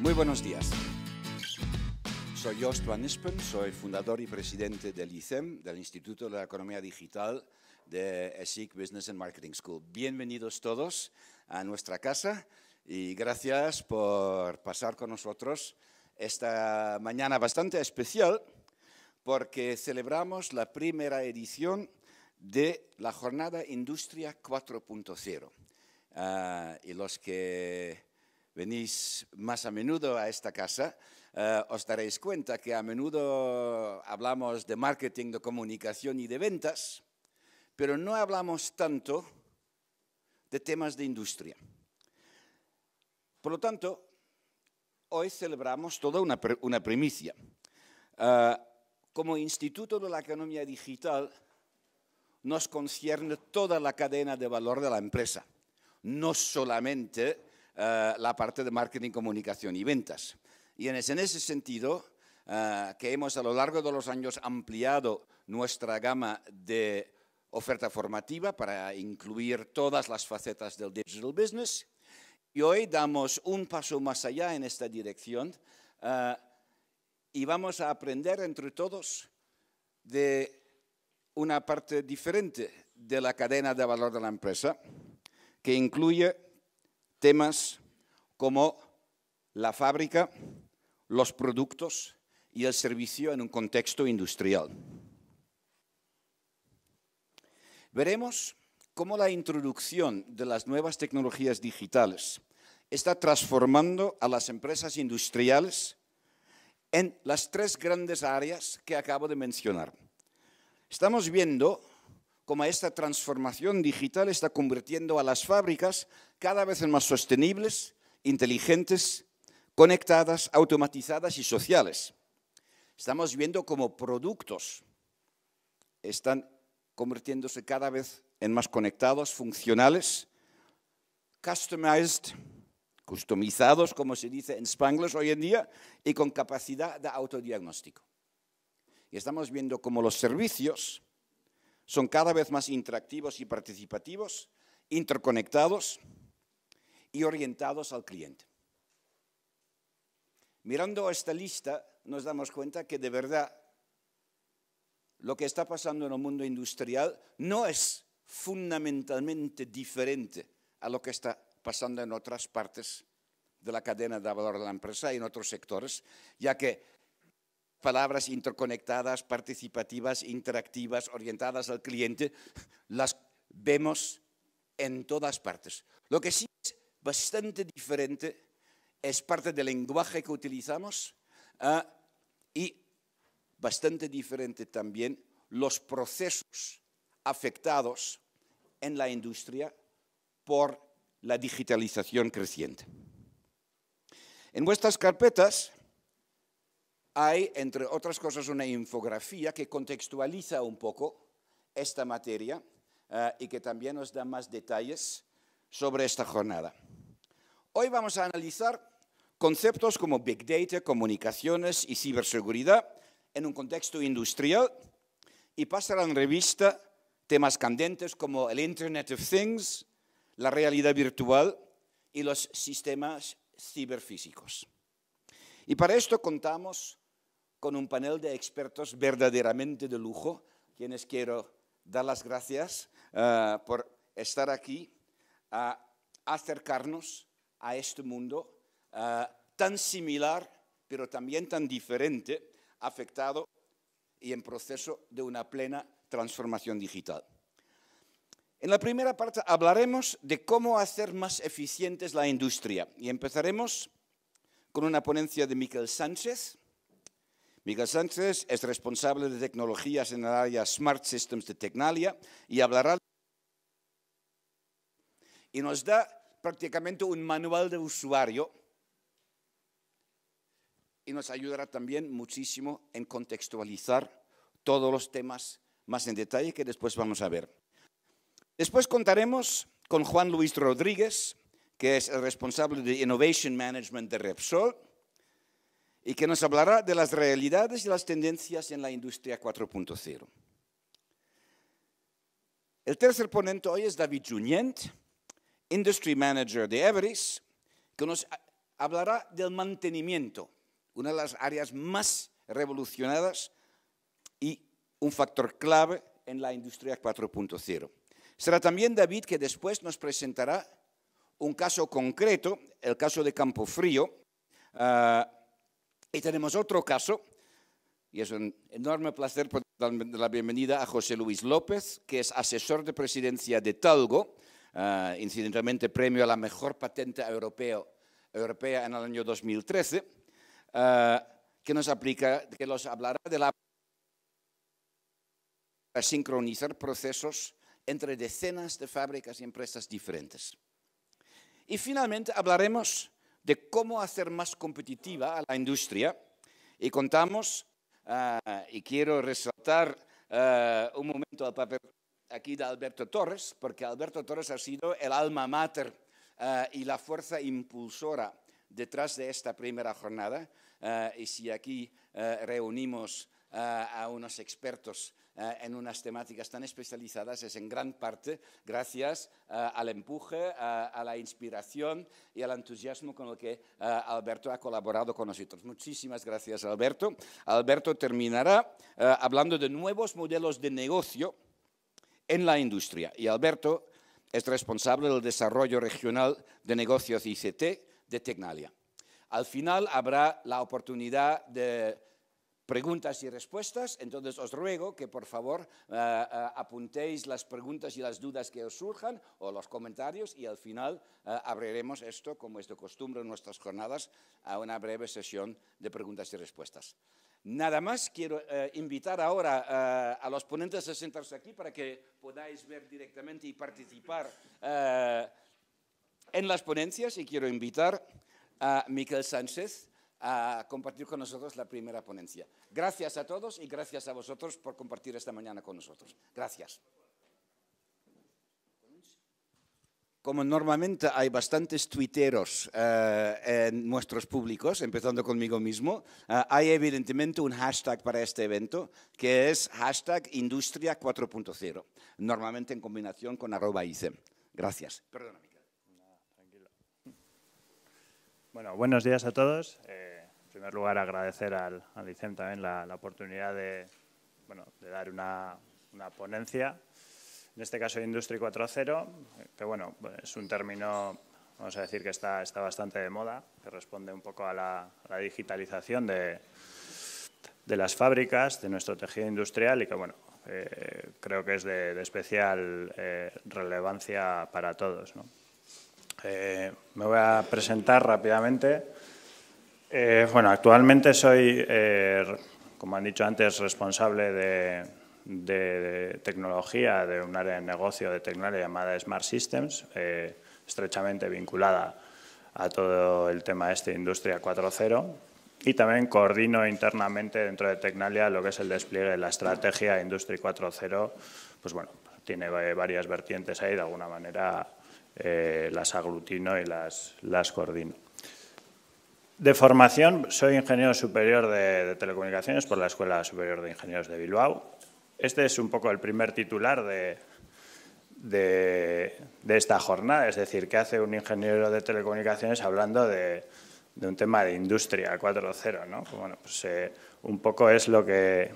Muy buenos días. Soy Jost Van Nispen, soy fundador y presidente del ICEM, del Instituto de la Economía Digital de ESIC Business and Marketing School. Bienvenidos todos a nuestra casa y gracias por pasar con nosotros esta mañana bastante especial porque celebramos la primera edición de la jornada Industria 4.0. Ah, y los que venís más a menudo a esta casa, eh, os daréis cuenta que a menudo hablamos de marketing, de comunicación y de ventas, pero no hablamos tanto de temas de industria. Por lo tanto, hoy celebramos toda una, primicia. Eh, como Instituto de la Economía Digital, nos concierne toda la cadena de valor de la empresa, no solamente eh, la parte de marketing, comunicación y ventas. Y en ese, en ese sentido, eh, que hemos a lo largo de los años ampliado nuestra gama de oferta formativa para incluir todas las facetas del digital business. Y hoy damos un paso más allá en esta dirección eh, y vamos a aprender entre todos de una parte diferente de la cadena de valor de la empresa, que incluye temas como la fábrica, los productos y el servicio en un contexto industrial. Veremos cómo la introducción de las nuevas tecnologías digitales está transformando a las empresas industriales en las tres grandes áreas que acabo de mencionar. Estamos viendo cómo esta transformación digital está convirtiendo a las fábricas cada vez más sostenibles, inteligentes, conectadas, automatizadas y sociales. Estamos viendo cómo productos están convirtiéndose cada vez en más conectados, funcionales, customized, customizados, como se dice en Spanglish hoy en día, y con capacidad de autodiagnóstico. Y estamos viendo cómo los servicios son cada vez más interactivos y participativos, interconectados, y orientados al cliente. Mirando esta lista, nos damos cuenta que de verdad lo que está pasando en el mundo industrial no es fundamentalmente diferente a lo que está pasando en otras partes de la cadena de valor de la empresa y en otros sectores, ya que palabras interconectadas, participativas, interactivas, orientadas al cliente, las vemos en todas partes. Lo que sí es bastante diferente, es parte del lenguaje que utilizamos ah, y bastante diferente también los procesos afectados en la industria por la digitalización creciente. En vuestras carpetas hay, entre otras cosas, una infografía que contextualiza un poco esta materia ah, y que también nos da más detalles sobre esta jornada. Hoy vamos a analizar conceptos como Big Data, comunicaciones y ciberseguridad en un contexto industrial y pasar en revista temas candentes como el Internet of Things, la realidad virtual y los sistemas ciberfísicos. Y para esto contamos con un panel de expertos verdaderamente de lujo, quienes quiero dar las gracias eh, por estar aquí, a acercarnos a este mundo eh, tan similar, pero también tan diferente, afectado y en proceso de una plena transformación digital. En la primera parte hablaremos de cómo hacer más eficientes la industria y empezaremos con una ponencia de Miquel Sánchez. Miquel Sánchez es responsable de tecnologías en el área Smart Systems de Tecnalia y hablará y nos da prácticamente un manual de usuario y nos ayudará también muchísimo en contextualizar todos los temas más en detalle que después vamos a ver. Después contaremos con Juan Luis Rodríguez, que es el responsable de Innovation Management de Repsol y que nos hablará de las realidades y las tendencias en la industria 4.0. El tercer ponente hoy es David Junient, Industry Manager de Everest, que nos hablará del mantenimiento, una de las áreas más revolucionadas y un factor clave en la industria 4.0. Será también David que después nos presentará un caso concreto, el caso de Campofrío, frío, ah, y tenemos otro caso, y es un enorme placer dar la bienvenida a José Luis López, que es asesor de presidencia de Talgo, Ah, incidentalmente premio a la mejor patente europeo, europea en el año 2013, ah, que nos aplica, que nos hablará de la a sincronizar procesos entre decenas de fábricas y empresas diferentes. Y finalmente hablaremos de cómo hacer más competitiva a la industria y contamos, ah, y quiero resaltar un momento al papel aquí de Alberto Torres, porque Alberto Torres ha sido el alma mater eh, y la fuerza impulsora detrás de esta primera jornada. Eh, y si aquí eh, reunimos a unos expertos en unas temáticas tan especializadas, es en gran parte gracias al empuje, a la inspiración y al entusiasmo con el que Alberto ha colaborado con nosotros. Muchísimas gracias, Alberto. Alberto terminará hablando de nuevos modelos de negocio en la industria. Y Alberto es responsable del desarrollo regional de negocios ICT de Tecnalia. Al final habrá la oportunidad de preguntas y respuestas, entonces os ruego que por favor eh, eh, apuntéis las preguntas y las dudas que os surjan o los comentarios y al final eh, abriremos esto, como es de costumbre en nuestras jornadas, a una breve sesión de preguntas y respuestas. Nada más quiero eh, invitar ahora eh, a los ponentes a sentarse aquí para que podáis ver directamente y participar eh, en las ponencias y quiero invitar a Miquel Sánchez a compartir con nosotros la primera ponencia. Gracias a todos y gracias a vosotros por compartir esta mañana con nosotros. Gracias. como normalmente hay bastantes tuiteros eh, en nuestros públicos, empezando conmigo mismo, eh, hay evidentemente un hashtag para este evento, que es hashtag industria 4.0, normalmente en combinación con arroba ICEM. Gracias. Perdona, Miguel. Tranquilo. bueno, buenos días a todos. Eh, en primer lugar, agradecer al, al ICEM también la, oportunidad de, dar una ponencia en este caso de Industria 4.0, que bueno, es un término, vamos a decir que está, está bastante de moda, que responde un poco a la, digitalización de, las fábricas, de nuestro tejido industrial y que bueno, eh, creo que es de, especial eh, relevancia para todos. Eh, me voy a presentar rápidamente. bueno, actualmente soy, como han dicho antes, responsable de de tecnología de un área de negocio de Tecnalia llamada Smart Systems, eh, estrechamente vinculada a todo el tema este de Industria 4.0 y también coordino internamente dentro de Tecnalia lo que es el despliegue de la estrategia Industria 4.0, pues bueno, tiene varias vertientes ahí, de alguna manera eh, las aglutino y las, las coordino. De formación, soy ingeniero superior de, telecomunicaciones por la Escuela Superior de Ingenieros de Bilbao. Este es un poco el primer titular de, esta jornada, es decir, ¿qué hace un ingeniero de telecomunicaciones hablando de, un tema de industria 4.0? ¿no? Pues pues, eh, un poco es lo que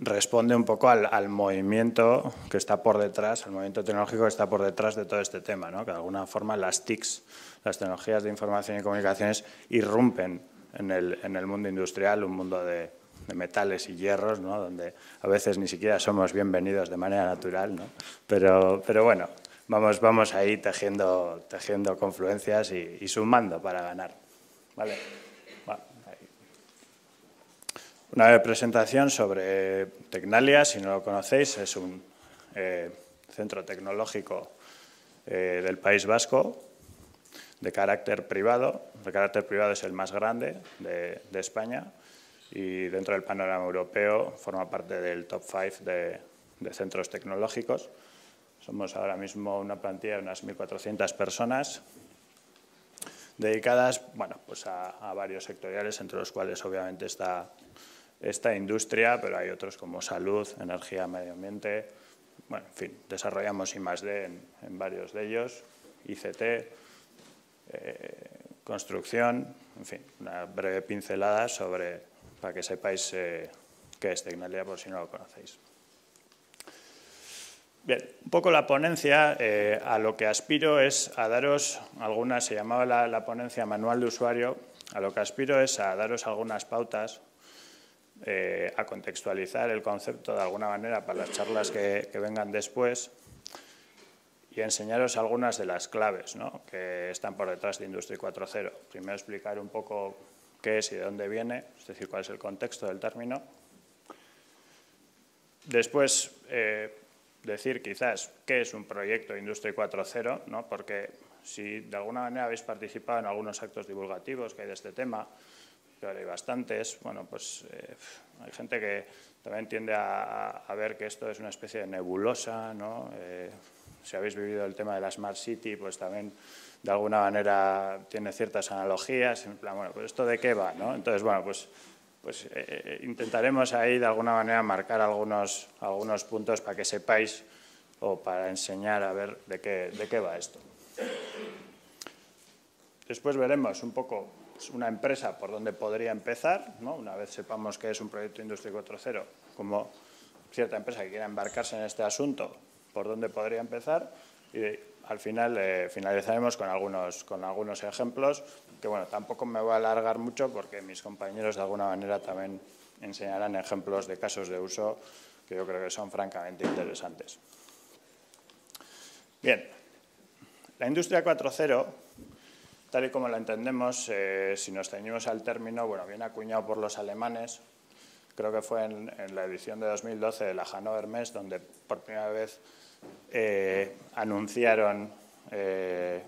responde un poco al, movimiento que está por detrás, al movimiento tecnológico que está por detrás de todo este tema, ¿no? que de alguna forma las TICs, las tecnologías de información y comunicaciones, irrumpen en el mundo industrial, un mundo de de metales y hierros, ¿no? donde a veces ni siquiera somos bienvenidos de manera natural, ¿no? pero, pero bueno, vamos, vamos ahí tejiendo, tejiendo confluencias y, sumando para ganar. ¿vale? Una presentación sobre Tecnalia, si no lo conocéis, es un eh, centro tecnológico eh, del País Vasco de carácter privado. De carácter privado es el más grande de España y dentro del panorama europeo forma parte del top 5 de, centros tecnológicos. Somos ahora mismo una plantilla de unas 1.400 personas dedicadas bueno, pues a, varios sectoriales, entre los cuales obviamente está esta industria, pero hay otros como salud, energía, medio ambiente. Bueno, en fin, desarrollamos I+.D. en, en varios de ellos, ICT, eh, construcción, en fin, una breve pincelada sobre para que sepáis eh, qué es Tecnalia por si no lo conocéis. Bien, un poco la ponencia, eh, a lo que aspiro es a daros algunas, se llamaba la, la, ponencia manual de usuario, a lo que aspiro es a daros algunas pautas, eh, a contextualizar el concepto de alguna manera para las charlas que, que vengan después y enseñaros algunas de las claves ¿no? que están por detrás de Industria 4.0. Primero explicar un poco qué es y de dónde viene, es decir, cuál es el contexto del término. Después, eh, decir quizás qué es un proyecto Industria 4.0, ¿no? porque si de alguna manera habéis participado en algunos actos divulgativos que hay de este tema, que hay bastantes, bueno, pues eh, hay gente que también tiende a, ver que esto es una especie de nebulosa, ¿no? Eh, si habéis vivido el tema de la Smart City, pues también de alguna manera tiene ciertas analogías, bueno, pues esto de qué va, ¿no? Entonces, bueno, pues, pues eh, eh, intentaremos ahí de alguna manera marcar algunos, algunos puntos para que sepáis o para enseñar a ver de qué, va esto. Después veremos un poco pues, una empresa por donde podría empezar, ¿no? una vez sepamos que es un proyecto industrial 4.0, como cierta empresa que quiera embarcarse en este asunto, por dónde podría empezar y al final eh, finalizaremos con algunos, con algunos ejemplos que bueno, tampoco me voy a alargar mucho porque mis compañeros de alguna manera también enseñarán ejemplos de casos de uso que yo creo que son francamente interesantes. Bien, la industria 4.0, tal y como la entendemos, eh, si nos ceñimos al término, bueno, viene acuñado por los alemanes creo que fue en, la edición de 2012 de la Hannover Mess, donde por primera vez eh, anunciaron eh,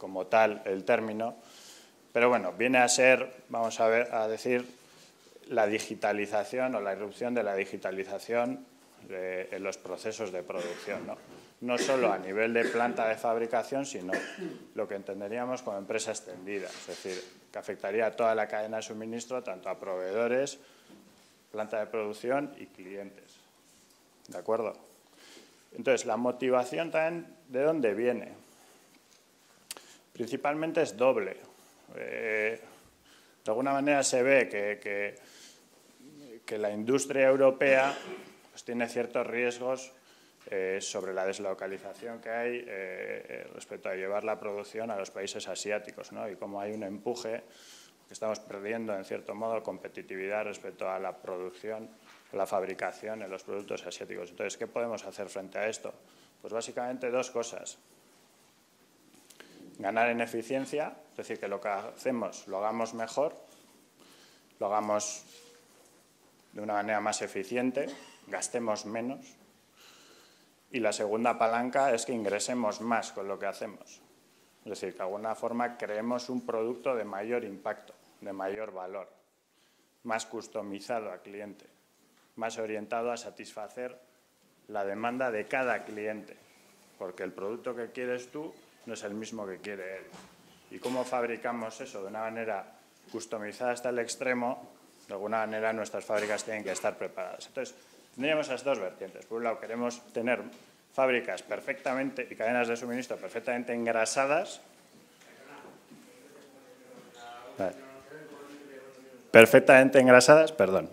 como tal el término. Pero bueno, viene a ser, vamos a, ver, a decir, la digitalización o la irrupción de la digitalización eh, en los procesos de producción. ¿no? no solo a nivel de planta de fabricación, sino lo que entenderíamos como empresa extendida, es decir, que afectaría a toda la cadena de suministro, tanto a proveedores planta de producción y clientes. ¿De acuerdo? Entonces, la motivación también, ¿de dónde viene? Principalmente es doble. Eh, de alguna manera se ve que, que, la industria europea pues, tiene ciertos riesgos eh, sobre la deslocalización que hay eh, respecto a llevar la producción a los países asiáticos, ¿no? Y como hay un empuje Estamos perdiendo, en cierto modo, competitividad respecto a la producción, la fabricación en los productos asiáticos. Entonces, ¿qué podemos hacer frente a esto? Pues básicamente dos cosas. Ganar en eficiencia, es decir, que lo que hacemos lo hagamos mejor, lo hagamos de una manera más eficiente, gastemos menos. Y la segunda palanca es que ingresemos más con lo que hacemos. Es decir, que de alguna forma creemos un producto de mayor impacto, de mayor valor, más customizado al cliente, más orientado a satisfacer la demanda de cada cliente, porque el producto que quieres tú no es el mismo que quiere él. ¿Y cómo fabricamos eso? De una manera customizada hasta el extremo, de alguna manera nuestras fábricas tienen que estar preparadas. Entonces, tenemos esas dos vertientes. Por un lado, queremos tener fábricas perfectamente y cadenas de suministro perfectamente engrasadas, perfectamente engrasadas, perdón,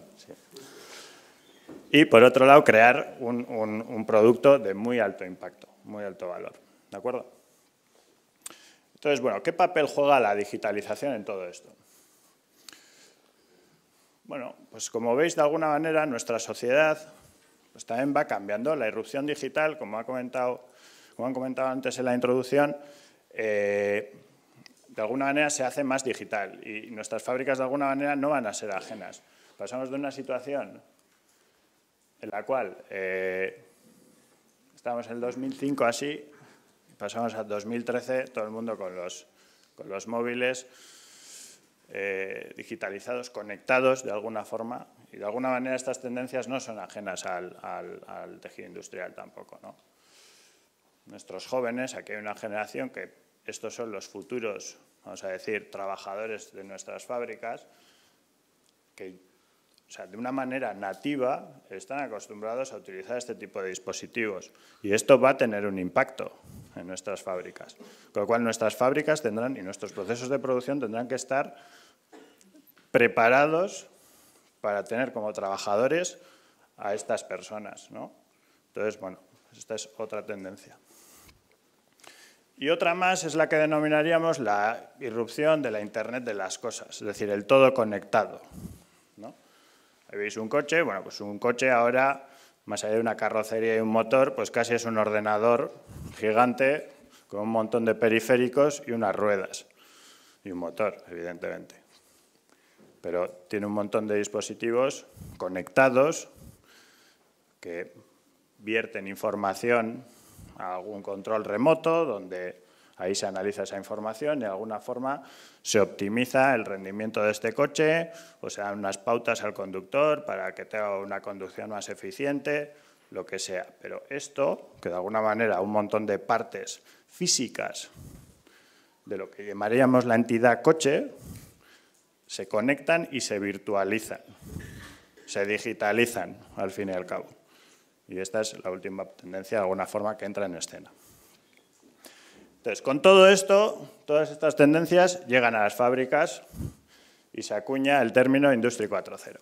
y por otro lado crear un, producto de muy alto impacto, muy alto valor. ¿De acuerdo? Entonces, bueno, ¿qué papel juega la digitalización en todo esto? Bueno, pues como veis, de alguna manera nuestra sociedad pues también va cambiando. La irrupción digital, como, han comentado antes en la introducción, eh, de alguna manera se hace más digital y nuestras fábricas de alguna manera no van a ser ajenas. Pasamos de una situación en la cual eh, estábamos en el 2005 así, pasamos al 2013 todo el mundo con los móviles, eh, digitalizados, conectados de alguna forma. Y de alguna manera estas tendencias no son ajenas al, tejido industrial tampoco. Nuestros jóvenes, aquí hay una generación que estos son los futuros, vamos a decir, trabajadores de nuestras fábricas, que de una manera nativa están acostumbrados a utilizar este tipo de dispositivos. Y esto va a tener un impacto en nuestras fábricas. Con lo cual nuestras fábricas tendrán y nuestros procesos de producción tendrán que estar preparados para tener como trabajadores a estas personas. ¿no? Entonces, bueno, esta es otra tendencia. Y otra más es la que denominaríamos la irrupción de la Internet de las cosas, es decir, el todo conectado. ¿no? Ahí veis un coche, bueno, pues un coche ahora más allá de una carrocería y un motor, pues casi es un ordenador gigante con un montón de periféricos y unas ruedas. Y un motor, evidentemente. Pero tiene un montón de dispositivos conectados que vierten información a algún control remoto donde Ahí se analiza esa información y de alguna forma se optimiza el rendimiento de este coche, o sea, unas pautas al conductor para que tenga una conducción más eficiente, lo que sea. Pero esto, que de alguna manera un montón de partes físicas de lo que llamaríamos la entidad coche, se conectan y se virtualizan, se digitalizan al fin y al cabo. Y esta es la última tendencia de alguna forma que entra en escena. Entonces, con todo esto, todas estas tendencias llegan a las fábricas y se acuña el término Industria 4.0.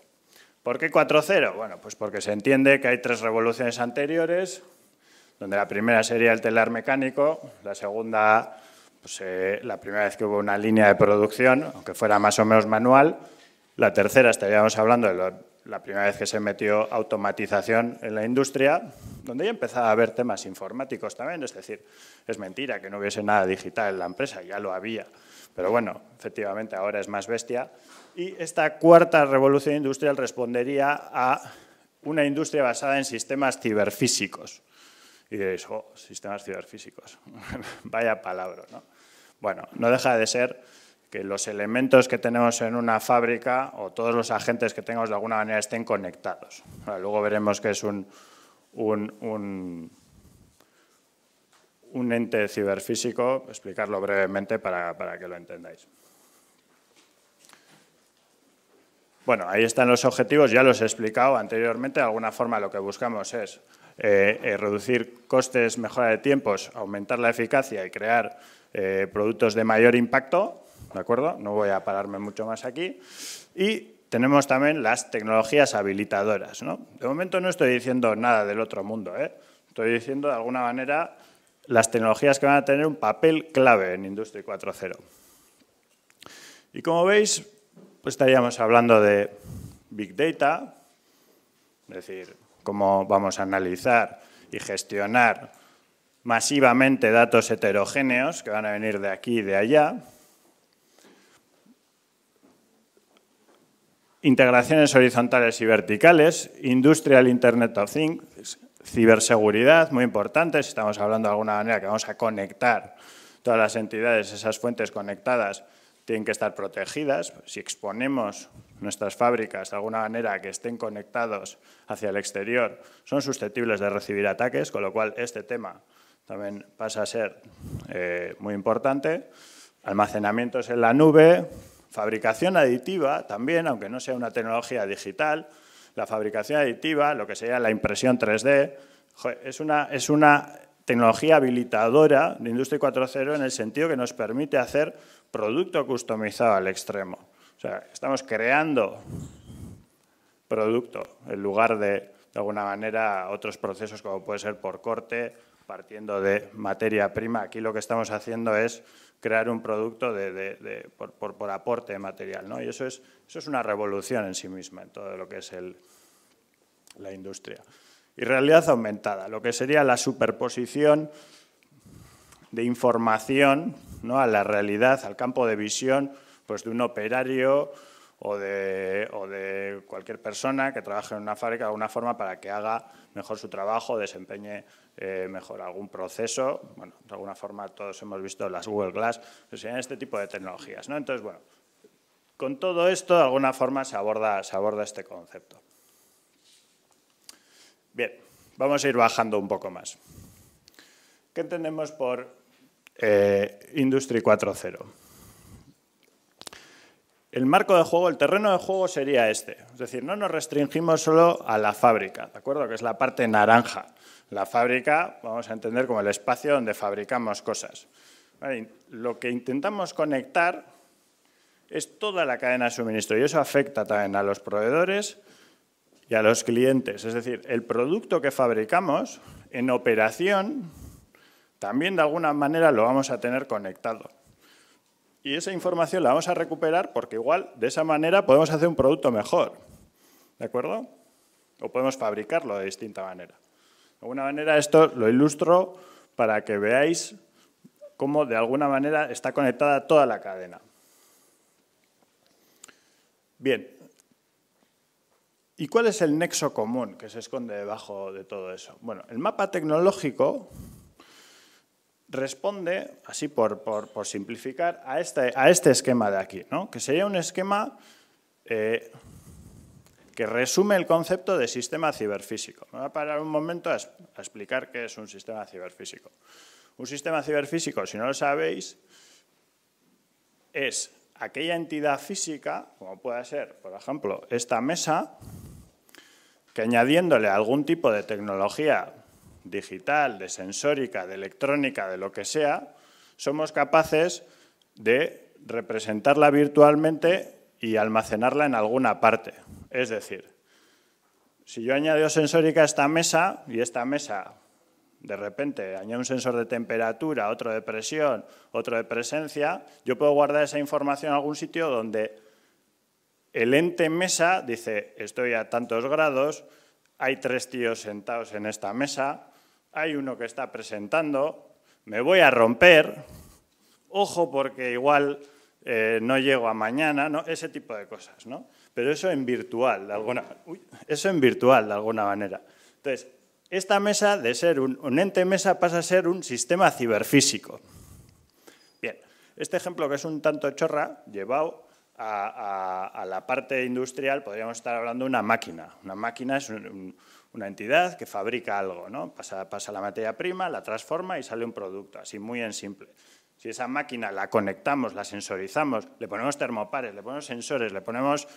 ¿Por qué 4.0? Bueno, pues porque se entiende que hay tres revoluciones anteriores, donde la primera sería el telar mecánico, la segunda, pues, eh, la primera vez que hubo una línea de producción, aunque fuera más o menos manual, la tercera estaríamos hablando de los la primera vez que se metió automatización en la industria, donde ya empezaba a haber temas informáticos también, es decir, es mentira que no hubiese nada digital en la empresa, ya lo había, pero bueno, efectivamente ahora es más bestia. Y esta cuarta revolución industrial respondería a una industria basada en sistemas ciberfísicos. Y diréis, oh, sistemas ciberfísicos, vaya palabra, ¿no? Bueno, no deja de ser que los elementos que tenemos en una fábrica o todos los agentes que tengamos de alguna manera estén conectados. luego veremos que es un, un, un, ente ciberfísico, explicarlo brevemente para, que lo entendáis. Bueno, ahí están los objetivos, ya los he explicado anteriormente, de alguna forma lo que buscamos es eh, eh, reducir costes, mejora de tiempos, aumentar la eficacia y crear eh, productos de mayor impacto ¿de acuerdo? No voy a pararme mucho más aquí. Y tenemos también las tecnologías habilitadoras, ¿no? De momento no estoy diciendo nada del otro mundo, ¿eh? Estoy diciendo, de alguna manera, las tecnologías que van a tener un papel clave en Industria 4.0. Y como veis, pues estaríamos hablando de Big Data, es decir, cómo vamos a analizar y gestionar masivamente datos heterogéneos que van a venir de aquí y de allá, integraciones horizontales y verticales, Industrial Internet of Things, ciberseguridad, muy importante, si estamos hablando de alguna manera que vamos a conectar todas las entidades, esas fuentes conectadas tienen que estar protegidas. Si exponemos nuestras fábricas de alguna manera que estén conectados hacia el exterior, son susceptibles de recibir ataques, con lo cual este tema también pasa a ser eh, muy importante. Almacenamientos en la nube, Fabricación aditiva también, aunque no sea una tecnología digital, la fabricación aditiva, lo que sería la impresión 3D, es una, es una tecnología habilitadora de Industria 4.0 en el sentido que nos permite hacer producto customizado al extremo. O sea, estamos creando producto en lugar de, de alguna manera, otros procesos como puede ser por corte, partiendo de materia prima. Aquí lo que estamos haciendo es crear un producto de, por, aporte de material. ¿no? Y eso es, eso es una revolución en sí misma, en todo lo que es el, la industria. Y realidad aumentada, lo que sería la superposición de información ¿no? a la realidad, al campo de visión pues, de un operario, o de, cualquier persona que trabaje en una fábrica de alguna forma para que haga mejor su trabajo, desempeñe eh, mejor algún proceso. Bueno, de alguna forma todos hemos visto las Google Glass, o sea este tipo de tecnologías. ¿no? Entonces, bueno, con todo esto de alguna forma se aborda, este concepto. Bien, vamos a ir bajando un poco más. ¿Qué entendemos por eh, Industry 4.0? el marco de juego, el terreno de juego sería este. Es decir, no nos restringimos solo a la fábrica, ¿de acuerdo? Que es la parte naranja. La fábrica, vamos a entender como el espacio donde fabricamos cosas. Lo que intentamos conectar es toda la cadena de suministro y eso afecta también a los proveedores y a los clientes. Es decir, el producto que fabricamos en operación también de alguna manera lo vamos a tener conectado. Y esa información la vamos a recuperar porque igual de esa manera podemos hacer un producto mejor. ¿De acuerdo? O podemos fabricarlo de distinta manera. De alguna manera esto lo ilustro para que veáis cómo de alguna manera está conectada toda la cadena. Bien. ¿Y cuál es el nexo común que se esconde debajo de todo eso? Bueno, el mapa tecnológico responde, así por, por, simplificar, a este, a este, esquema de aquí, ¿no? que sería un esquema eh, que resume el concepto de sistema ciberfísico. Me voy a parar un momento a, explicar qué es un sistema ciberfísico. Un sistema ciberfísico, si no lo sabéis, es aquella entidad física, como puede ser, por ejemplo, esta mesa, que añadiéndole algún tipo de tecnología digital, de sensórica, de electrónica, de lo que sea, somos capaces de representarla virtualmente y almacenarla en alguna parte. Es decir, si yo añado sensórica a esta mesa y esta mesa de repente añade un sensor de temperatura, otro de presión, otro de presencia, yo puedo guardar esa información en algún sitio donde el ente mesa dice, estoy a tantos grados, hay tres tíos sentados en esta mesa, hay uno que está presentando, me voy a romper, ojo porque igual eh, no llego a mañana, ¿no? ese tipo de cosas, ¿no? Pero eso en virtual, de alguna, eso virtual, de alguna manera. Entonces, esta mesa, de ser un, ente mesa, pasa a ser un sistema ciberfísico. Bien, este ejemplo que es un tanto chorra, llevado a, la parte industrial, podríamos estar hablando de una máquina. Una máquina es un una entidad que fabrica algo, ¿no? pasa, la materia prima, la transforma y sale un producto, así muy en simple. Si esa máquina la conectamos, la sensorizamos, le ponemos termopares, le ponemos sensores, le ponemos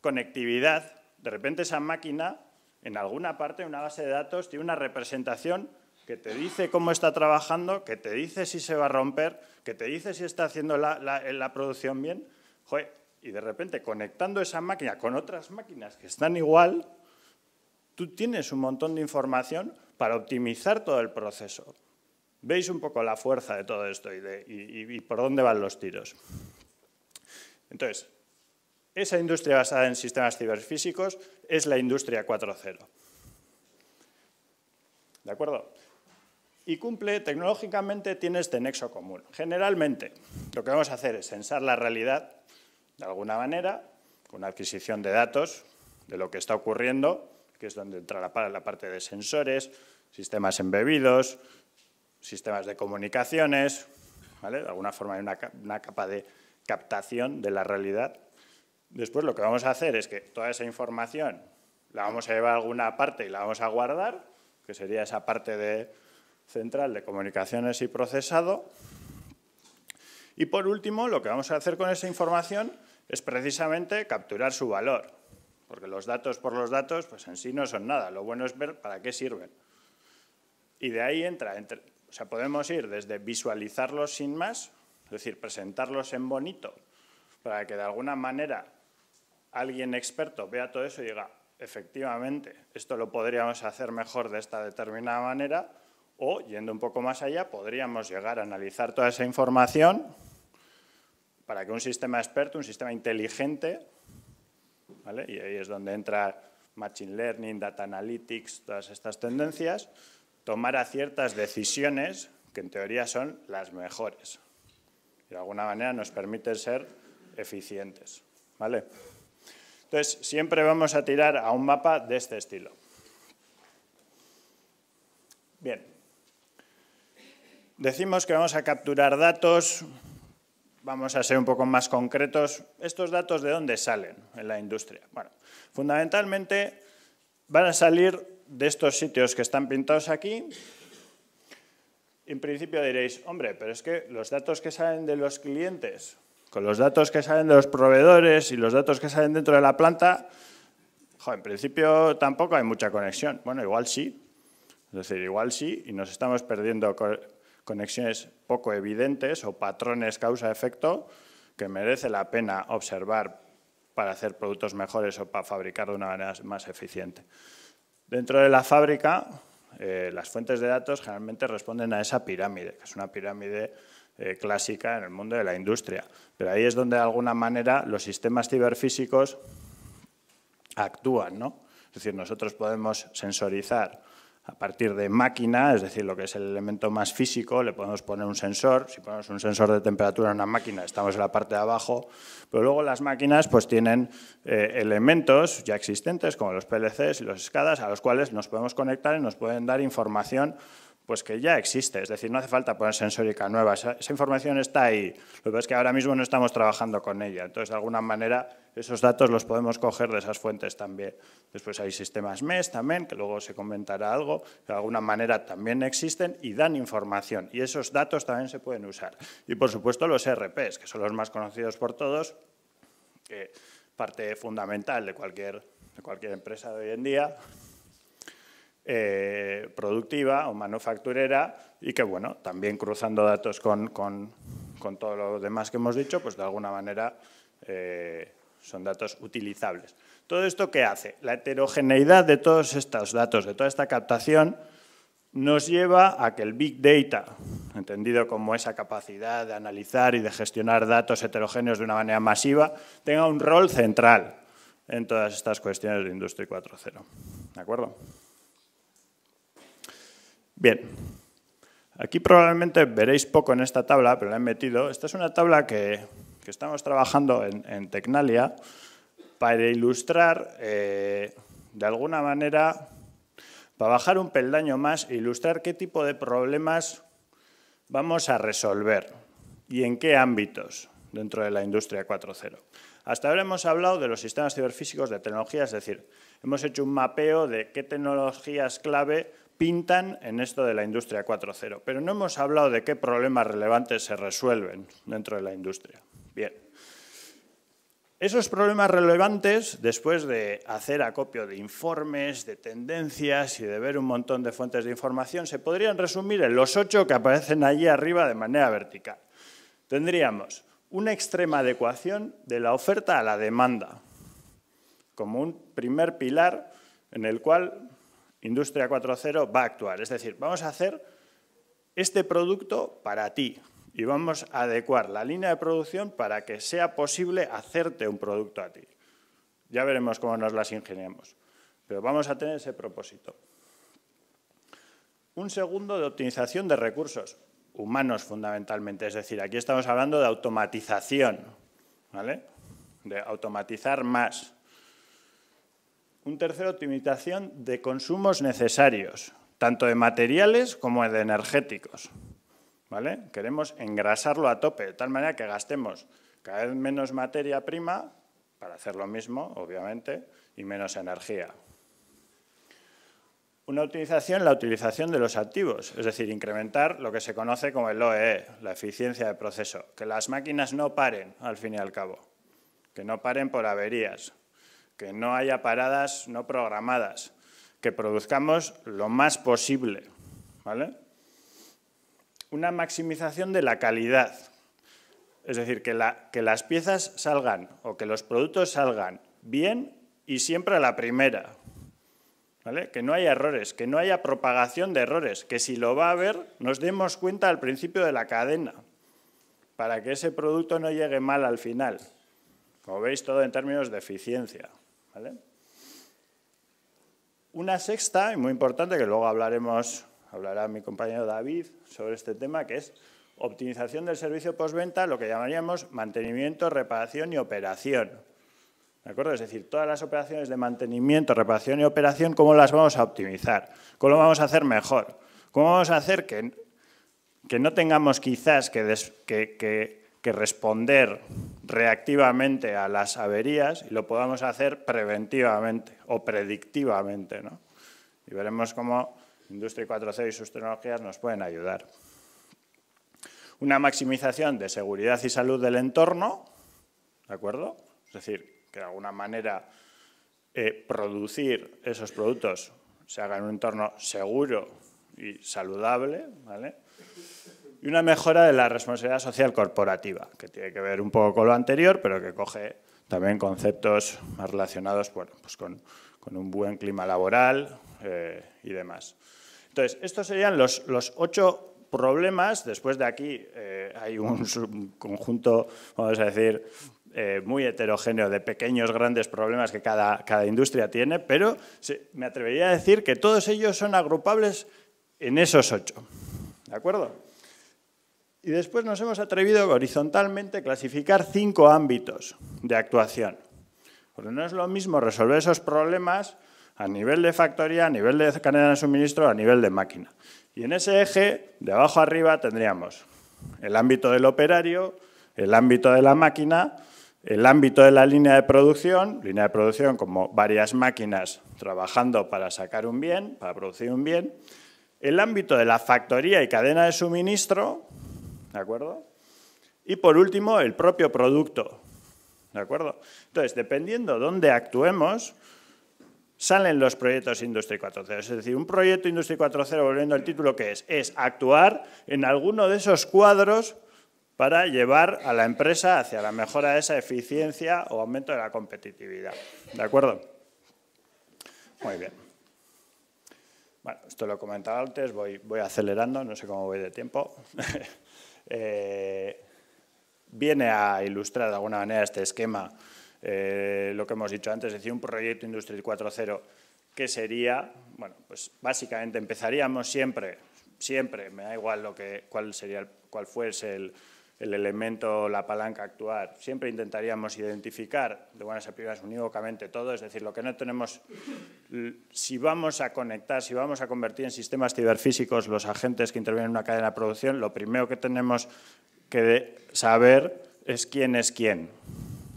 conectividad, de repente esa máquina en alguna parte de una base de datos tiene una representación que te dice cómo está trabajando, que te dice si se va a romper, que te dice si está haciendo la, producción bien. y de repente conectando esa máquina con otras máquinas que están igual, tú tienes un montón de información para optimizar todo el proceso. Veis un poco la fuerza de todo esto y, por dónde van los tiros. Entonces, esa industria basada en sistemas ciberfísicos es la industria 4.0. ¿De acuerdo? Y cumple, tecnológicamente tiene este nexo común. Generalmente, lo que vamos a hacer es sensar la realidad, de alguna manera, con adquisición de datos de lo que está ocurriendo que es donde entra la, parte de sensores, sistemas embebidos, sistemas de comunicaciones, de alguna forma hay una, capa de captación de la realidad. Después lo que vamos a hacer es que toda esa información la vamos a llevar a alguna parte y la vamos a guardar, que sería esa parte de central de comunicaciones y procesado. Y por último, lo que vamos a hacer con esa información es precisamente capturar su valor porque los datos por los datos pues en sí no son nada, lo bueno es ver para qué sirven. Y de ahí entra, o sea, podemos ir desde visualizarlos sin más, es decir, presentarlos en bonito, para que de alguna manera alguien experto vea todo eso y diga, efectivamente, esto lo podríamos hacer mejor de esta determinada manera, o, yendo un poco más allá, podríamos llegar a analizar toda esa información para que un sistema experto, un sistema inteligente, y ahí es donde entra Machine Learning, Data Analytics, todas estas tendencias, tomar a ciertas decisiones que en teoría son las mejores. Y de alguna manera nos permiten ser eficientes, ¿vale? Entonces, siempre vamos a tirar a un mapa de este estilo. Bien. Decimos que vamos a capturar datos Vamos a ser un poco más concretos. ¿Estos datos de dónde salen en la industria? Bueno, fundamentalmente van a salir de estos sitios que están pintados aquí. En principio diréis, hombre, pero es que los datos que salen de los clientes, con los datos que salen de los proveedores y los datos que salen dentro de la planta, en principio tampoco hay mucha conexión. Bueno, igual sí. Es decir, igual sí y nos estamos perdiendo conexiones poco evidentes o patrones causa-efecto que merece la pena observar para hacer productos mejores o para fabricar de una manera más eficiente. Dentro de la fábrica, eh, las fuentes de datos generalmente responden a esa pirámide, que es una pirámide eh, clásica en el mundo de la industria. Pero ahí es donde de alguna manera los sistemas ciberfísicos actúan. ¿no? Es decir, nosotros podemos sensorizar a partir de máquina, es decir, lo que es el elemento más físico, le podemos poner un sensor, si ponemos un sensor de temperatura en una máquina estamos en la parte de abajo, pero luego las máquinas pues tienen eh, elementos ya existentes como los PLCs y los escadas a los cuales nos podemos conectar y nos pueden dar información pues que ya existe, es decir, no hace falta poner sensórica nueva, esa, información está ahí, lo que es que ahora mismo no estamos trabajando con ella, entonces de alguna manera esos datos los podemos coger de esas fuentes también. Después hay sistemas MES también, que luego se comentará algo, de alguna manera también existen y dan información, y esos datos también se pueden usar. Y por supuesto los ERPs, que son los más conocidos por todos, parte fundamental de de cualquier empresa de hoy en día, eh, productiva o manufacturera y que, bueno, también cruzando datos con, todo lo demás que hemos dicho, pues de alguna manera eh, son datos utilizables. ¿Todo esto qué hace? La heterogeneidad de todos estos datos, de toda esta captación, nos lleva a que el Big Data, entendido como esa capacidad de analizar y de gestionar datos heterogéneos de una manera masiva, tenga un rol central en todas estas cuestiones de Industria 4.0. ¿De acuerdo? Bien, aquí probablemente veréis poco en esta tabla, pero la he metido. Esta es una tabla que, estamos trabajando en, Tecnalia para ilustrar, eh, de alguna manera, para bajar un peldaño más, ilustrar qué tipo de problemas vamos a resolver y en qué ámbitos dentro de la industria 4.0. Hasta ahora hemos hablado de los sistemas ciberfísicos de tecnología, es decir, hemos hecho un mapeo de qué tecnologías clave pintan en esto de la industria 4.0, pero no hemos hablado de qué problemas relevantes se resuelven dentro de la industria. Bien. Esos problemas relevantes, después de hacer acopio de informes, de tendencias y de ver un montón de fuentes de información, se podrían resumir en los ocho que aparecen allí arriba de manera vertical. Tendríamos una extrema adecuación de la oferta a la demanda, como un primer pilar en el cual Industria 4.0 va a actuar. Es decir, vamos a hacer este producto para ti y vamos a adecuar la línea de producción para que sea posible hacerte un producto a ti. Ya veremos cómo nos las ingeniamos, pero vamos a tener ese propósito. Un segundo de optimización de recursos humanos fundamentalmente, es decir, aquí estamos hablando de automatización, ¿vale? De automatizar más. Un tercero, optimización de consumos necesarios, tanto de materiales como de energéticos. ¿Vale? Queremos engrasarlo a tope, de tal manera que gastemos cada vez menos materia prima para hacer lo mismo, obviamente, y menos energía. Una utilización, la utilización de los activos, es decir, incrementar lo que se conoce como el OEE, e, la eficiencia de proceso, que las máquinas no paren al fin y al cabo, que no paren por averías, que no haya paradas no programadas, que produzcamos lo más posible. ¿vale? Una maximización de la calidad, es decir, que, las piezas salgan o que los productos salgan bien y siempre a la primera. ¿Vale? Que no haya errores, que no haya propagación de errores, que si lo va a haber nos demos cuenta al principio de la cadena, para que ese producto no llegue mal al final. Como veis, todo en términos de eficiencia. Una sexta, y muy importante, que luego hablaremos, hablará mi compañero David sobre este tema, que es optimización del servicio postventa, lo que llamaríamos mantenimiento, reparación y operación. ¿De acuerdo? Es decir, todas las operaciones de mantenimiento, reparación y operación, ¿cómo las vamos a optimizar? ¿Cómo lo vamos a hacer mejor? ¿Cómo vamos a hacer que, no tengamos quizás que, que responder reactivamente a las averías y lo podamos hacer preventivamente o predictivamente. ¿no? Y veremos cómo Industria 4.0 y sus tecnologías nos pueden ayudar. Una maximización de seguridad y salud del entorno, ¿de acuerdo? Es decir, que de alguna manera eh, producir esos productos se haga en un entorno seguro y saludable, ¿vale? y una mejora de la responsabilidad social corporativa, que tiene que ver un poco con lo anterior, pero que coge también conceptos más relacionados pues con, un buen clima laboral eh, y demás. Entonces, estos serían los, ocho problemas. Después de aquí eh, hay un, conjunto, vamos a decir, eh, muy heterogéneo de pequeños, grandes problemas que cada, cada industria tiene, pero me atrevería a decir que todos ellos son agrupables en esos ocho. ¿De acuerdo? Y después nos hemos atrevido horizontalmente a clasificar cinco ámbitos de actuación. Porque no es lo mismo resolver esos problemas a nivel de factoría, a nivel de cadena de suministro, a nivel de máquina. Y en ese eje, de abajo arriba, tendríamos el ámbito del operario, el ámbito de la máquina, el ámbito de la línea de producción, línea de producción como varias máquinas trabajando para sacar un bien, para producir un bien, el ámbito de la factoría y cadena de suministro, ¿De acuerdo? Y por último, el propio producto. ¿De acuerdo? Entonces, dependiendo dónde actuemos, salen los proyectos Industria 4.0. Es decir, un proyecto Industria 4.0, volviendo al título que es, es actuar en alguno de esos cuadros para llevar a la empresa hacia la mejora de esa eficiencia o aumento de la competitividad. ¿De acuerdo? Muy bien. Bueno, esto lo he comentado antes, voy, voy acelerando, no sé cómo voy de tiempo. Eh, viene a ilustrar de alguna manera este esquema, eh, lo que hemos dicho antes, es decir, un proyecto Industry 4.0 que sería, bueno, pues básicamente empezaríamos siempre, siempre, me da igual lo que, cuál, sería cuál fuese el el elemento, la palanca actuar. Siempre intentaríamos identificar de buenas a primeras unívocamente todo, es decir, lo que no tenemos, si vamos a conectar, si vamos a convertir en sistemas ciberfísicos los agentes que intervienen en una cadena de producción, lo primero que tenemos que saber es quién es quién.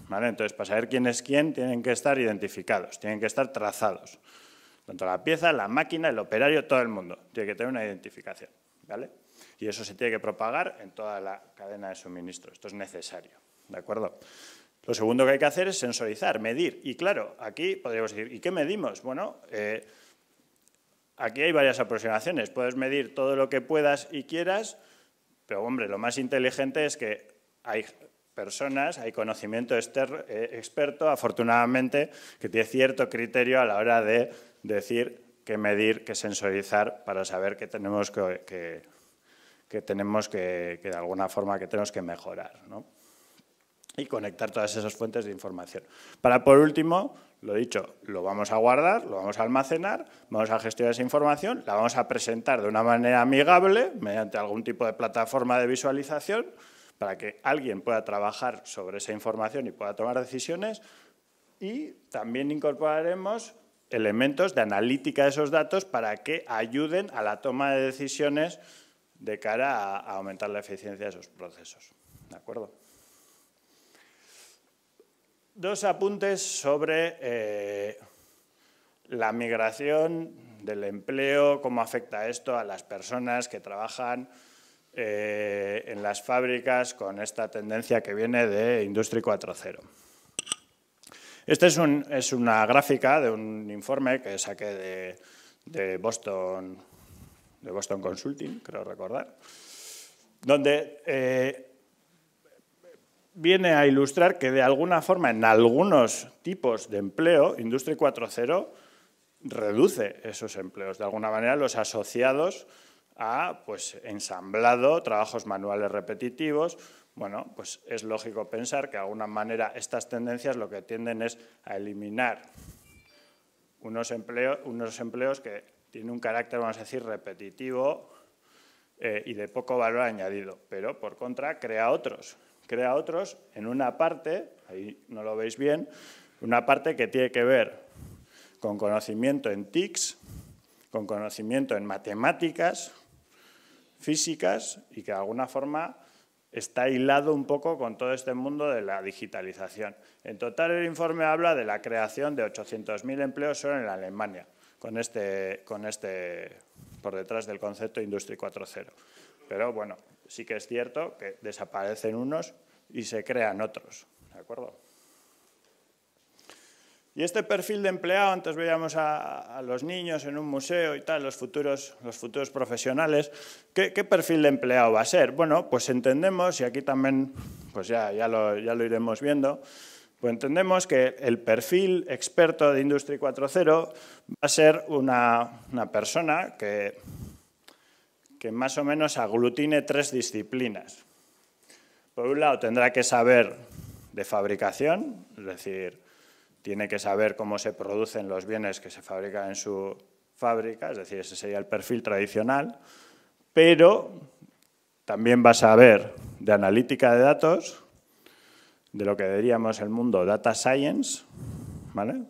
¿Vale? Entonces, para saber quién es quién, tienen que estar identificados, tienen que estar trazados. Tanto la pieza, la máquina, el operario, todo el mundo tiene que tener una identificación. Y eso se tiene que propagar en toda la cadena de suministro. Esto es necesario, ¿de acuerdo? Lo segundo que hay que hacer es sensorizar, medir. Y claro, aquí podríamos decir, ¿y qué medimos? Bueno, eh, aquí hay varias aproximaciones. Puedes medir todo lo que puedas y quieras, pero hombre, lo más inteligente es que hay personas, hay conocimiento eh, experto, afortunadamente, que tiene cierto criterio a la hora de decir que medir, que sensorizar para saber que tenemos que, tenemos de alguna forma que tenemos que mejorar. Y conectar todas esas fuentes de información. Para por último, lo dicho, lo vamos a guardar, lo vamos a almacenar, vamos a gestionar esa información, la vamos a presentar de una manera amigable mediante algún tipo de plataforma de visualización para que alguien pueda trabajar sobre esa información y pueda tomar decisiones. Y también incorporaremos elementos de analítica de esos datos para que ayuden a la toma de decisiones de cara a, aumentar la eficiencia de esos procesos. ¿De acuerdo? Dos apuntes sobre eh, la migración del empleo, cómo afecta esto a las personas que trabajan eh, en las fábricas con esta tendencia que viene de Industria 4.0. Esta es, una gráfica de un informe que saqué de, Boston, de Boston Consulting, creo recordar, donde eh, viene a ilustrar que de alguna forma en algunos tipos de empleo, Industria 4.0 reduce esos empleos. De alguna manera los asociados a pues, ensamblado, trabajos manuales repetitivos, bueno, pues es lógico pensar que de alguna manera estas tendencias lo que tienden es a eliminar unos, unos empleos que tienen un carácter, vamos a decir, repetitivo eh, y de poco valor añadido, pero por contra crea otros. Crea otros en una parte, ahí no lo veis bien, una parte que tiene que ver con conocimiento en TICs, con conocimiento en matemáticas, físicas y que de alguna forma está hilado un poco con todo este mundo de la digitalización. En total, el informe habla de la creación de 800.000 empleos solo en Alemania, con este, con este por detrás del concepto Industria 4.0. Pero bueno, sí que es cierto que desaparecen unos y se crean otros. ¿De acuerdo? Y este perfil de empleado, antes veíamos a, los niños en un museo y tal, los futuros, profesionales, ¿qué, perfil de empleado va a ser? Bueno, pues entendemos, y aquí también pues ya, lo, iremos viendo, pues entendemos que el perfil experto de Industry 4.0 va a ser una, persona que, que más o menos aglutine tres disciplinas. Por un lado, tendrá que saber de fabricación, es decir, tiene que saber cómo se producen los bienes que se fabrican en su fábrica, es decir, ese sería el perfil tradicional, pero también va a saber de analítica de datos, de lo que diríamos el mundo data science, ¿vale?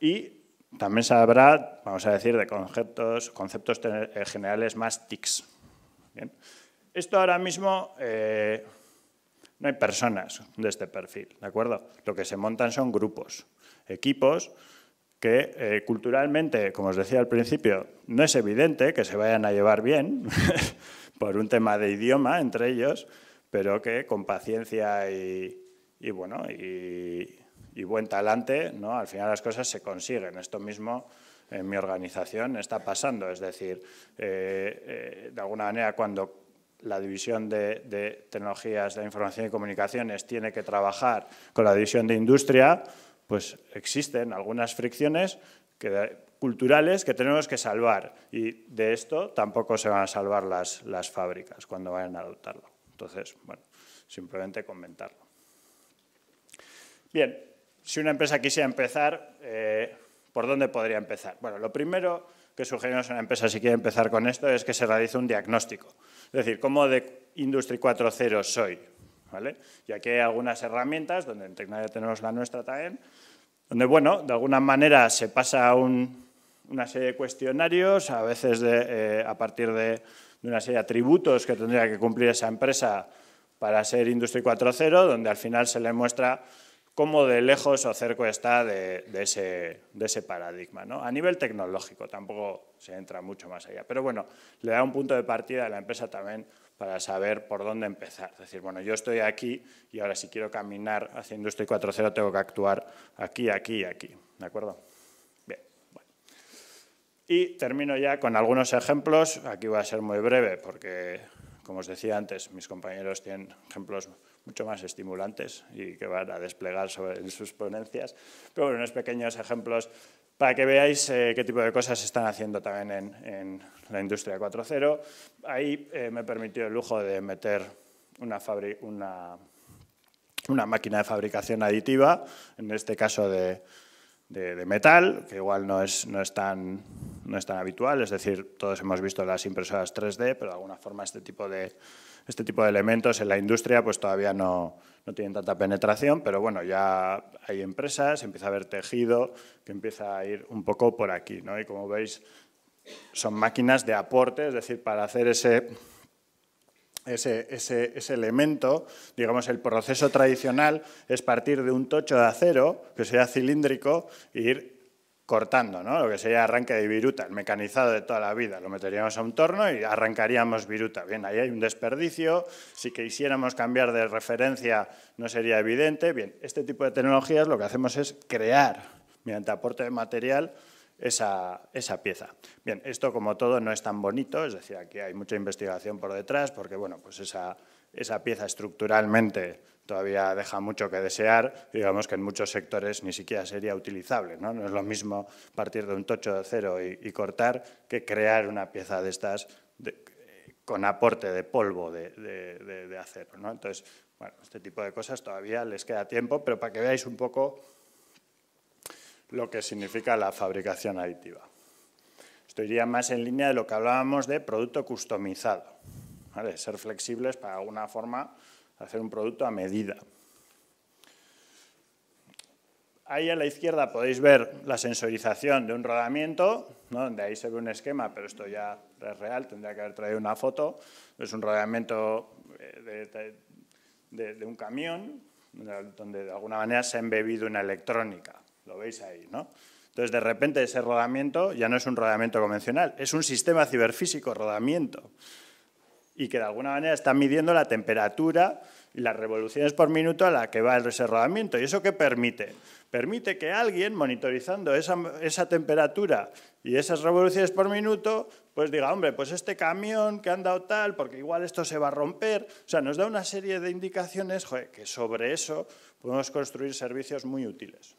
Y también sabrá, vamos a decir, de conceptos, conceptos eh, generales más TICs. Esto ahora mismo eh, no hay personas de este perfil, ¿de acuerdo? Lo que se montan son grupos, equipos que eh, culturalmente, como os decía al principio, no es evidente que se vayan a llevar bien por un tema de idioma entre ellos, pero que con paciencia y, bueno, y, buen talante, ¿no? al final las cosas se consiguen. Esto mismo en mi organización está pasando, es decir, eh, eh, de alguna manera cuando la División de, Tecnologías de Información y Comunicaciones tiene que trabajar con la División de Industria, pues existen algunas fricciones culturales que tenemos que salvar y de esto tampoco se van a salvar las, fábricas cuando vayan a adoptarlo. Entonces, bueno, simplemente comentarlo. Bien, si una empresa quisiera empezar, eh, ¿por dónde podría empezar? Bueno, lo primero que sugerimos a una empresa si quiere empezar con esto es que se realice un diagnóstico es decir, ¿cómo de Industry 4.0 soy? ¿Vale? Y aquí hay algunas herramientas, donde en tecnología tenemos la nuestra también, donde, bueno, de alguna manera se pasa una serie de cuestionarios, a veces eh, a partir de, de, una serie de atributos que tendría que cumplir esa empresa para ser Industry 4.0, donde al final se le muestra cómo de lejos o cerca está de, ese, de ese, paradigma. ¿no? A nivel tecnológico tampoco se entra mucho más allá, pero bueno, le da un punto de partida a la empresa también para saber por dónde empezar. Es decir, bueno, yo estoy aquí y ahora si quiero caminar haciendo hacia Industria 4.0 tengo que actuar aquí, aquí y aquí. ¿De acuerdo? Bien. Bueno. Y termino ya con algunos ejemplos. Aquí voy a ser muy breve porque, como os decía antes, mis compañeros tienen ejemplos mucho más estimulantes y que van a desplegar en sus ponencias. Pero bueno, unos pequeños ejemplos para que veáis eh, qué tipo de cosas se están haciendo también en, la industria 4.0. Ahí eh, me permitió el lujo de meter una, máquina de fabricación aditiva, en este caso de, metal, que igual no es, no tan, no es tan habitual, es decir, todos hemos visto las impresoras 3D, pero de alguna forma este tipo de este tipo de elementos en la industria pues todavía no, tienen tanta penetración, pero bueno, ya hay empresas, empieza a haber tejido, que empieza a ir un poco por aquí, ¿no? Y como veis, son máquinas de aporte, es decir, para hacer ese, ese, ese, elemento, digamos, el proceso tradicional es partir de un tocho de acero, que sea cilíndrico, e ir cortando, ¿no? lo que sería arranque de viruta, el mecanizado de toda la vida. Lo meteríamos a un torno y arrancaríamos viruta. Bien, ahí hay un desperdicio, si quisiéramos cambiar de referencia no sería evidente. Bien, este tipo de tecnologías lo que hacemos es crear, mediante aporte de material, esa, pieza. Bien, esto como todo no es tan bonito, es decir, aquí hay mucha investigación por detrás, porque bueno, pues esa, esa pieza estructuralmente todavía deja mucho que desear, digamos que en muchos sectores ni siquiera sería utilizable. No, es lo mismo partir de un tocho de acero y, cortar que crear una pieza de estas con aporte de polvo de, acero. Entonces, bueno, este tipo de cosas todavía les queda tiempo, pero para que veáis un poco lo que significa la fabricación aditiva. Esto iría más en línea de lo que hablábamos de producto customizado, ser flexibles para alguna forma hacer un producto a medida. Ahí a la izquierda podéis ver la sensorización de un rodamiento, ¿no? donde ahí se ve un esquema, pero esto ya es real, tendría que haber traído una foto. Es un rodamiento eh, de, un camión, donde de alguna manera se ha embebido una electrónica. Lo veis ahí, ¿no? Entonces, de repente, ese rodamiento ya no es un rodamiento convencional, es un sistema ciberfísico rodamiento y que de alguna manera están midiendo la temperatura y las revoluciones por minuto a la que va el rodamiento. ¿Y eso qué permite? Permite que alguien, monitorizando esa, temperatura y esas revoluciones por minuto, pues diga, hombre, pues este camión que ha andado tal, porque igual esto se va a romper. O sea, nos da una serie de indicaciones que sobre eso podemos construir servicios muy útiles.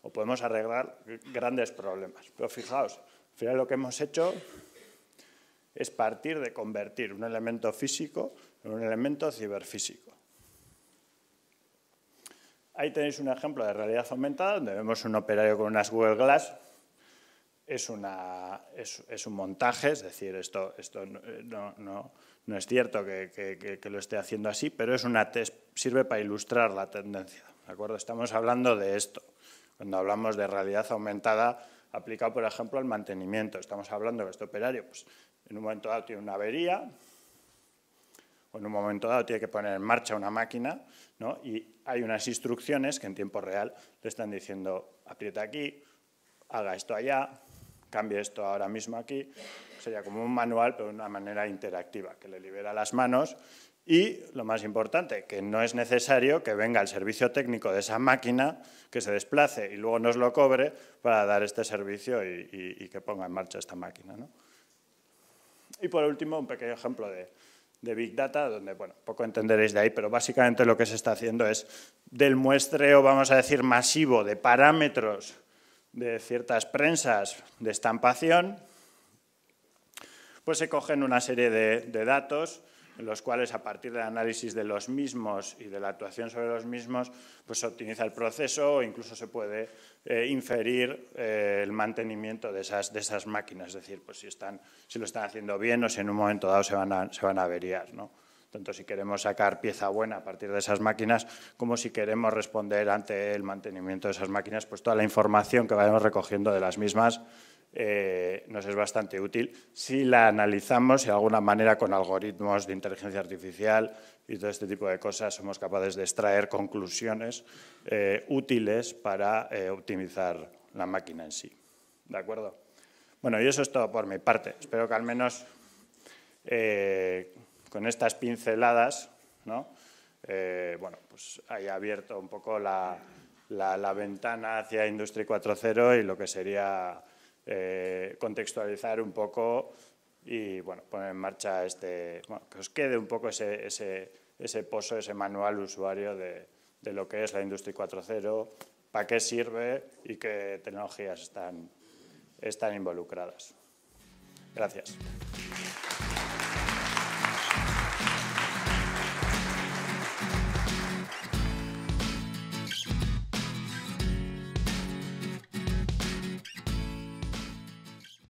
O podemos arreglar grandes problemas. Pero fijaos, al lo que hemos hecho es partir de convertir un elemento físico en un elemento ciberfísico. Ahí tenéis un ejemplo de realidad aumentada donde vemos un operario con unas Google Glass. Es, un montaje, es decir, esto, no, es cierto que, lo esté haciendo así, pero es una sirve para ilustrar la tendencia. ¿de acuerdo? Estamos hablando de esto. Cuando hablamos de realidad aumentada, aplicado, por ejemplo, al mantenimiento. Estamos hablando de este operario pues, en un momento dado tiene una avería, o en un momento dado tiene que poner en marcha una máquina, ¿no? y hay unas instrucciones que en tiempo real le están diciendo, aprieta aquí, haga esto allá, cambie esto ahora mismo aquí. Sería como un manual, pero de una manera interactiva, que le libera las manos y, lo más importante, que no es necesario que venga el servicio técnico de esa máquina, que se desplace y luego nos lo cobre para dar este servicio y, y que ponga en marcha esta máquina. ¿no? Y por último, un pequeño ejemplo de, Big Data, donde, bueno, poco entenderéis de ahí, pero básicamente lo que se está haciendo es del muestreo, vamos a decir, masivo de parámetros de ciertas prensas de estampación, pues se cogen una serie de datos los cuales a partir del análisis de los mismos y de la actuación sobre los mismos, pues se optimiza el proceso o incluso se puede eh, inferir eh, el mantenimiento de esas, de esas máquinas, es decir, pues si, están, si lo están haciendo bien o si en un momento dado se van a, se averiar, ¿no? tanto si queremos sacar pieza buena a partir de esas máquinas como si queremos responder ante el mantenimiento de esas máquinas, pues toda la información que vayamos recogiendo de las mismas eh, nos es bastante útil si la analizamos de alguna manera con algoritmos de inteligencia artificial y todo este tipo de cosas somos capaces de extraer conclusiones eh, útiles para eh, optimizar la máquina en sí. ¿De acuerdo? Bueno, y eso es todo por mi parte. Espero que al menos con estas pinceladas ¿no? bueno, pues haya abierto un poco la, la ventana hacia Industria 4.0 y lo que sería eh, contextualizar un poco y bueno, poner en marcha este, que os quede un poco ese, ese, ese pozo, ese manual usuario de, lo que es la Industria 4.0, para qué sirve y qué tecnologías están involucradas. Gracias.